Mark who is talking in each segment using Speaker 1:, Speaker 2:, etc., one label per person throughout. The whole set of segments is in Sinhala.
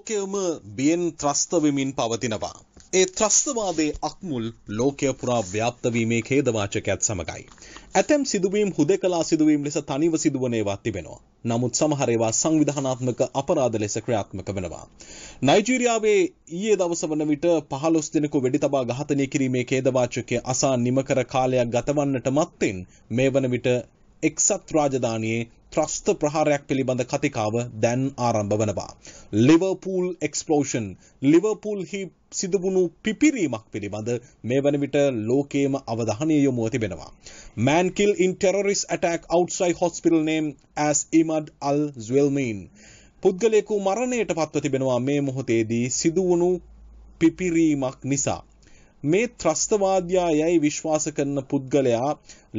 Speaker 1: ලෝකයම බියෙන් ත්‍රස්ත වෙමින් පවතිනවා. ඒ ත්‍රස්තවාදයේ අක්මුල් ලෝකය පුරා ව්‍යාප්ත වීමේ ඛේදවාචකයක් සමගයි. ඇතැම් සිදුවීම් හුදකලා සිදුවීම් ලෙස තනිව සිදුවන ඒවා තිබෙනවා. නමුත් සමහර ඒවා සංවිධානාත්මක අපරාධ ලෙස ක්‍රියාත්මක වෙනවා. නයිජීරියාවේ ඊයේ දවස වන විට 15 දිනක වෙඩි තබා ඝාතනය කිරීමේ ඛේදවාචකය අසා නිම කර කාලයක් ගතවන්නට මත්තෙන් මේ වන විට එක්සත් රාජධානියේ ත්‍රස්ත ප්‍රහාරයක් පිළිබඳ කතිකාව දැන් ආරම්භ වනවා. ලිවර්පූල් එක්ස්පලෝෂන් ලිවර්පූල්හි සිදුවුණු පිපිරීමක් පිළිබඳ මේ වන විට ලෝකේම අවධානය යොමුව තිබෙනවා. Man killed in terrorist attack outside hospital named as Emad අල් ස්වල්මීන්. පුද්ගලයෙකු මරණයට පත්ව තිබෙනවා මේ මොහොතේදී සිදුවුණු පිපිරීමක් නිසා. මේ ත්‍රස්තවාදයා යැයි විශ්වාස කරන පුද්ගලයා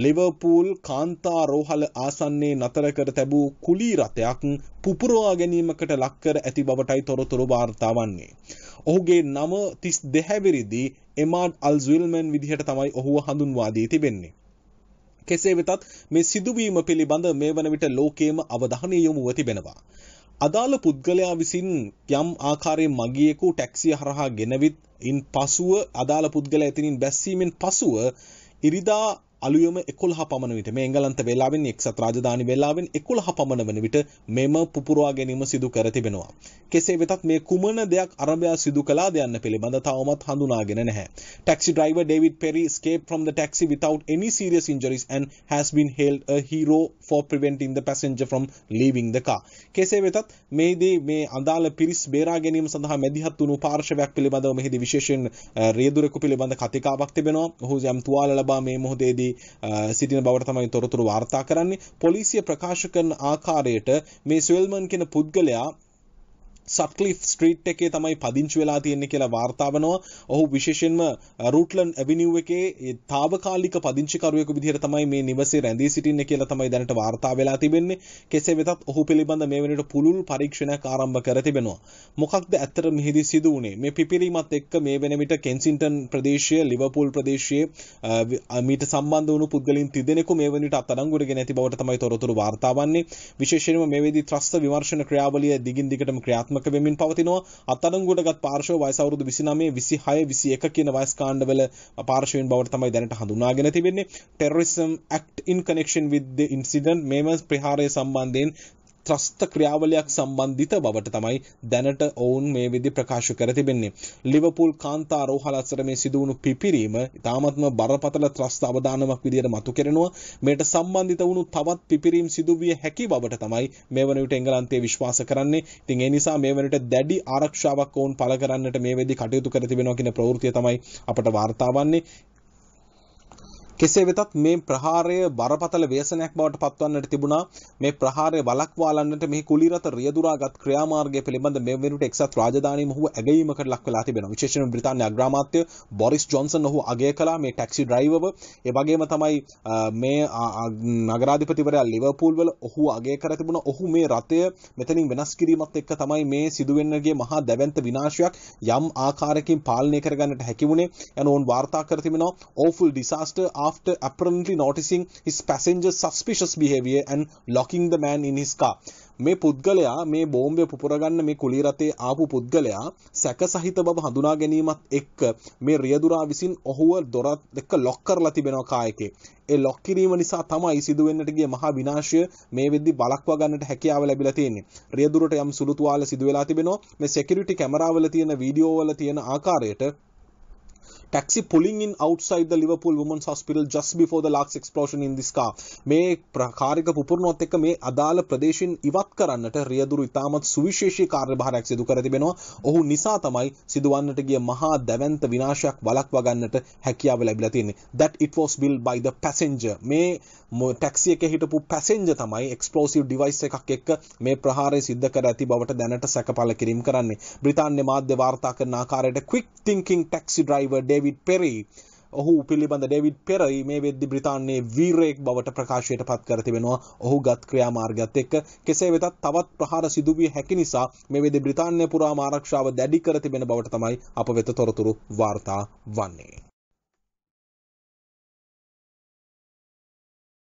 Speaker 1: ලිවර්පූල් කාන්තා රෝහල ආසන්නේ නතර කර තැබූ කුලී රථයක් පුපුරවා ගැනීමකට ලක්කර ඇති බවටයි තොරතුරු වාර්තා වන්නේ. ඔහුගේ නම 32 විරිදී එමාඩ් අල්ස්විල්මන් විදිහට තමයි ඔහුව හඳුන්වා දී තිබෙන්නේ. කෙසේ වෙතත් මේ සිදුවීම පිළිබඳ මේ වන විට ලෝකයේම අවධානය යොමුව තිබෙනවා. අදාළ පුද්ගලයා විසින් යම් ආකාරයේ මගියෙකු ටැක්සිය හරහා ගෙනවිත් ඉන් පසුව අදාළ පුද්ගලයා එතනින් බැස්සීමෙන් පසුව ඉරිදා අලුයම 11 පමණ විට මේ එංගලන්ත වේලාවෙන් එක්සත් රාජධානි වේලාවෙන් 11 පමණ වන විට මෙම පුපුරවා ගැනීම සිදු කර තිබෙනවා. කෙසේ වෙතත් මේ කුමන දෙයක් අරබයා සිදු කළාද යන්න පිළිබඳ තවමත් හඳුනාගෙන නැහැ. Taxi driver David Perry escaped from the taxi without any serious injuries and has been hailed a hero for preventing the passenger from leaving the car. කෙසේ වෙතත් මේදී මේ අදාළ පිරිස් බේරා ගැනීම සඳහා මැදිහත් වුණු පාර්ශවයක් පිළිබඳව මෙහිදී විශේෂයෙන් රියදුරෙකු පිළිබඳ කතිකාවක් තිබෙනවා. ඔහු යම් තුවාල ලබා මේ මොහොතේදී සිටින බවට තමයි තොරතුරු වාර්තා කරන්නේ පොලිසිය ප්‍රකාශ කරන ආකාරයට මේ සෙල්මන් කියන පුද්ගලයා සක්ලිෆ් ස්ට්‍රීට් එකේ තමයි පදිංචි වෙලා තියෙන්නේ කියලා වාර්තා වෙනවා. ඔහු විශේෂයෙන්ම රූට්ලන්ඩ් ඇවෙනිව් එකේ తాවකාලික පදිංචිකරුවෙකු විදිහට තමයි මේ නිවසේ රැඳී සිටින්නේ කියලා තමයි දැනට වාර්තා වෙලා තිබෙන්නේ. කෙසේ වෙතත් ඔහු පිළිබඳ මේ වෙනකොට පුළුල් පරීක්ෂණයක් ආරම්භ කර තිබෙනවා. මොකක්ද ඇත්තට මෙහිදී සිදු වුනේ? මේ පිපිරීමත් එක්ක මේ වෙන විට කෙන්සින්ටන් ප්‍රදේශය, ලිවර්පූල් ප්‍රදේශයේ මීට සම්බන්ධ වුණු පුද්ගලයන් තිදෙනෙකු මේ වෙන විට අත්අඩංගුවට ගෙන ඇති බවට තමයි තොරතුරු වාර්තා වන්නේ. විශේෂයෙන්ම මේ වෙදී ත්‍රස්ත විමර්ශන ක්‍රියාවලිය දිගින් දිගටම ක්‍රියාත්මක ක්‍රියාත්මක වෙමින් පවතිනවා අත්අඩංගුවටගත් පාර්ශව වයස අවුරුදු 29 26 21 කියන වයස් කාණ්ඩවල පාර්ශවයෙන් බවට තමයි දැනට හඳුනාගෙන තිබෙන්නේ terrorism act in connection with the incident මේම ප්‍රහාරය සම්බන්ධයෙන් ත්‍රස්ත ක්‍රියාවලියක් සම්බන්ධිත බවට තමයි දැනට ඔවුන් මේ විදි ප්‍රකාශ කර තිබෙන්නේ. ලිවපූල් කාන්තා රෝහල අසර මේ සිදුවුණු පිපිරීම ඉතාමත්ම බරපතල ත්‍රස්ත අවදානමක් විදියට මතු කරනවා. මේට සම්බන්ධිත වුණු තවත් පිපිරීම් සිදුවිය හැකි බවට තමයි මේ වන විට එංගලන්තය විශ්වාස කරන්නේ. ඉතින් ඒ නිසා මේ වනට දැඩි ආරක්ෂාවක් ඔවුන් පළ කරන්නට මේ වෙදි කටයුතු කර තිබෙනවා කියන ප්‍රවෘත්තිය තමයි අපට වාර්තා වන්නේ. කෙසේ වෙතත් මේ ප්‍රහාරය බරපතල ව්‍යසනයක් බවට පත්වන්නට තිබුණා. මේ ප්‍රහාරය වළක්වාලන්නට මෙහි කුලිරත රියදුරාගත් ක්‍රියාමාර්ගය පිළිබඳ මේ වෙනකොට එක්සත් රාජධානී මොහු ඇගීමකට ලක් වෙලා තිබෙනවා. විශේෂයෙන් බ්‍රිතාන්‍ය අග්‍රාමාත්‍ය බොරිස් ජොන්සන් ඔහු අගය කළා මේ ටැක්සි ඩ්‍රයිවර්. ඒ වගේම තමයි මේ නගරාධිපතිවරයා ලිවර්පූල් වල ඔහු අගය කර තිබුණා. ඔහු මේ රථය මෙතනින් වෙනස් කිරීමත් එක්ක තමයි මේ සිදුවෙන්නගේ මහා දැවැන්ත විනාශයක් යම් ආකාරයකින් පාලනය කරගන්නට හැකි වුණේ. යන ඕන් වාර්තා කර තිබෙනවා. awful disaster after apparently noticing his passenger's suspicious behavior and locking the man in his car. මේ පුද්ගලයා මේ බෝම්බය පුපුරගන්න මේ කුලී රථේ ආපු පුද්ගලයා සැක සහිත බව හඳුනා ගැනීමත් එක්ක මේ රියදුරා විසින් ඔහුව දොරත් එක්ක ලොක් කරලා තිබෙනවා කා එකේ. ඒ ලොක් කිරීම නිසා තමයි සිදු වෙන්නට ගිය මහා විනාශය මේ වෙද්දි බලක්වා ගන්නට හැකියාව ලැබිලා තියෙන්නේ. රියදුරට යම් සුළු තුවාල සිදු වෙලා තිබෙනවා. මේ security කැමරාවල තියෙන වීඩියෝ වල තියෙන ආකාරයට taxi pulling in outside the Liverpool Women's Hospital just before the last explosion in this car. මේ ප්‍රකාරික පුපුරනොත් එක්ක මේ අදාළ ප්‍රදේශින් ඉවත් කරන්නට රියදුරු ඉතාමත් සුවිශේෂී කාර්යභාරයක් සිදු කර තිබෙනවා. ඔහු නිසා තමයි සිදුවන්නට ගිය මහා දැවැන්ත විනාශයක් වළක්වා ගන්නට හැකියාව ලැබිලා තියෙන්නේ. That it was built by the passenger. මේ ටැක්සි එකේ හිටපු passenger තමයි explosive device එකක් එක්ක මේ ප්‍රහාරය සිද්ධ කර ඇති බවට දැනට සැකපල කිරීම කරන්නේ. බ්‍රිතාන්‍ය මාධ්‍ය වාර්තා කරන ආකාරයට quick thinking taxi driver David David Perry ඔහු පිළිබඳ ඩෙවිඩ් පෙරයි මේ වෙද්දි බ්‍රතාන්නේ වීරයෙක් බවට ප්‍රකාශයට පත් කර තිබෙනවා ඔහු ගත් ක්‍රියාමාර්ගත් එක්ක කෙසේ වෙතත් තවත් ප්‍රහාර සිදුවිය හැකි නිසා මේ වෙද්දි බ්‍රතාන්‍ය පුරාම ආරක්ෂාව දැඩි කර තිබෙන බවට තමයි අප වෙත තොරතුරු වාර්තා වන්නේ